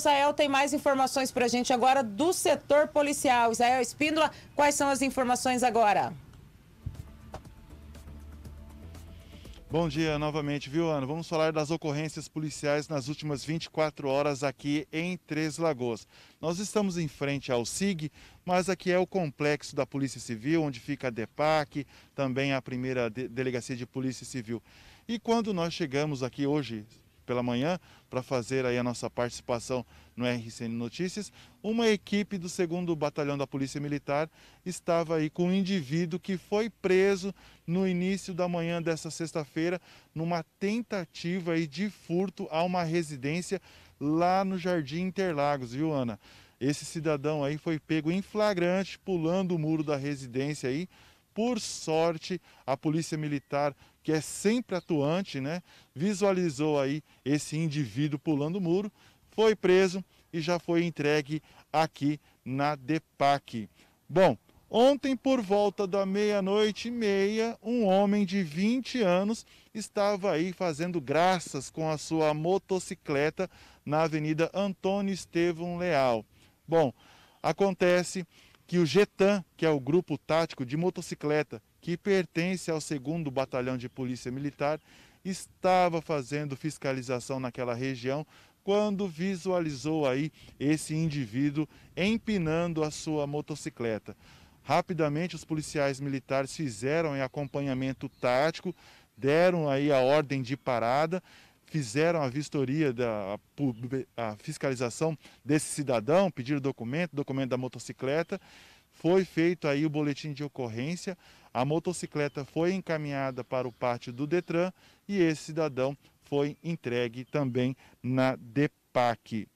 Israel tem mais informações para a gente agora do setor policial. Israel Espíndola, quais são as informações agora? Bom dia novamente, viu, Ana? Vamos falar das ocorrências policiais nas últimas 24 horas aqui em Três Lagoas. Nós estamos em frente ao SIG, mas aqui é o complexo da Polícia Civil, onde fica a DEPAC, também a primeira delegacia de Polícia Civil. E quando nós chegamos aqui hoje, pela manhã para fazer aí a nossa participação no RCN Notícias, uma equipe do 2 Batalhão da Polícia Militar estava aí com um indivíduo que foi preso no início da manhã dessa sexta-feira numa tentativa aí de furto a uma residência lá no Jardim Interlagos, viu, Ana? Esse cidadão aí foi pego em flagrante pulando o muro da residência aí por sorte, a Polícia Militar, que é sempre atuante, né, visualizou aí esse indivíduo pulando o muro, foi preso e já foi entregue aqui na DEPAC. Bom, Ontem, por volta da meia-noite e meia, um homem de 20 anos estava aí fazendo graças com a sua motocicleta na Avenida Antônio Estevão Leal. Bom, acontece que o GETAM, que é o Grupo Tático de Motocicleta, que pertence ao 2 Batalhão de Polícia Militar, estava fazendo fiscalização naquela região quando visualizou aí esse indivíduo empinando a sua motocicleta. Rapidamente os policiais militares fizeram em acompanhamento tático, deram aí a ordem de parada fizeram a vistoria, da, a, a fiscalização desse cidadão, pediram documento, documento da motocicleta, foi feito aí o boletim de ocorrência, a motocicleta foi encaminhada para o pátio do Detran e esse cidadão foi entregue também na DEPAC.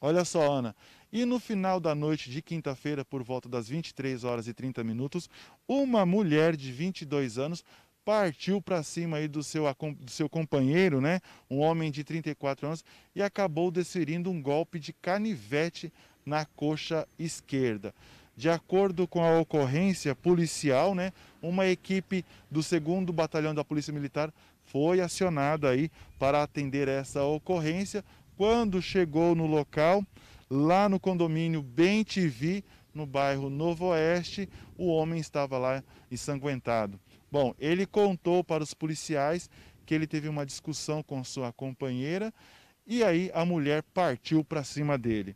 Olha só, Ana. E no final da noite de quinta-feira, por volta das 23 horas e 30 minutos, uma mulher de 22 anos partiu para cima aí do seu, do seu companheiro, né, um homem de 34 anos, e acabou desferindo um golpe de canivete na coxa esquerda. De acordo com a ocorrência policial, né, uma equipe do 2 Batalhão da Polícia Militar foi acionada aí para atender essa ocorrência. Quando chegou no local, lá no condomínio Bem TV, no bairro Novo Oeste, o homem estava lá ensanguentado. Bom, ele contou para os policiais que ele teve uma discussão com sua companheira e aí a mulher partiu para cima dele.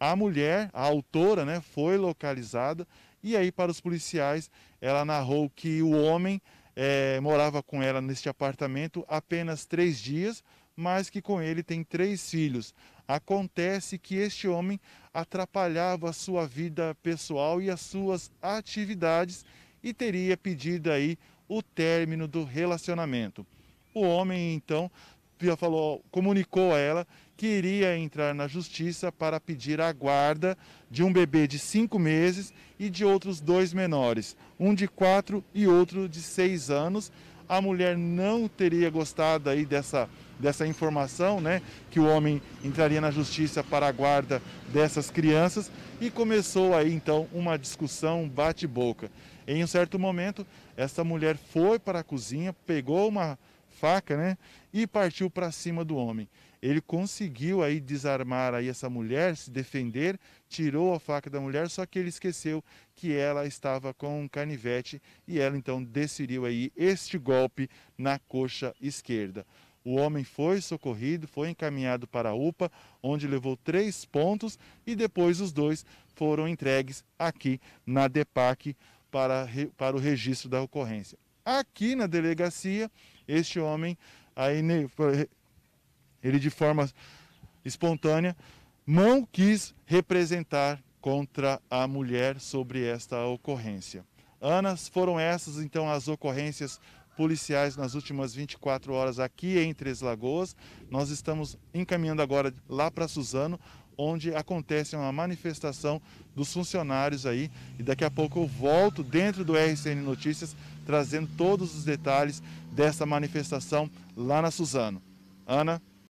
A mulher, a autora, né, foi localizada e aí para os policiais ela narrou que o homem é, morava com ela neste apartamento apenas três dias, mas que com ele tem três filhos. Acontece que este homem atrapalhava a sua vida pessoal e as suas atividades e teria pedido aí o término do relacionamento. O homem, então, já falou, comunicou a ela queria entrar na justiça para pedir a guarda de um bebê de cinco meses e de outros dois menores, um de quatro e outro de seis anos. A mulher não teria gostado aí dessa, dessa informação, né? Que o homem entraria na justiça para a guarda dessas crianças e começou aí então uma discussão, um bate-boca. Em um certo momento, essa mulher foi para a cozinha, pegou uma faca, né? E partiu para cima do homem ele conseguiu aí desarmar aí essa mulher, se defender, tirou a faca da mulher, só que ele esqueceu que ela estava com um canivete e ela então desferiu aí este golpe na coxa esquerda. O homem foi socorrido, foi encaminhado para a UPA, onde levou três pontos e depois os dois foram entregues aqui na DEPAC para, para o registro da ocorrência. Aqui na delegacia, este homem aí ele, de forma espontânea, não quis representar contra a mulher sobre esta ocorrência. Anas, foram essas então as ocorrências policiais nas últimas 24 horas aqui em Três Lagoas. Nós estamos encaminhando agora lá para Suzano, onde acontece uma manifestação dos funcionários aí. E daqui a pouco eu volto dentro do RCN Notícias, trazendo todos os detalhes dessa manifestação lá na Suzano. Ana.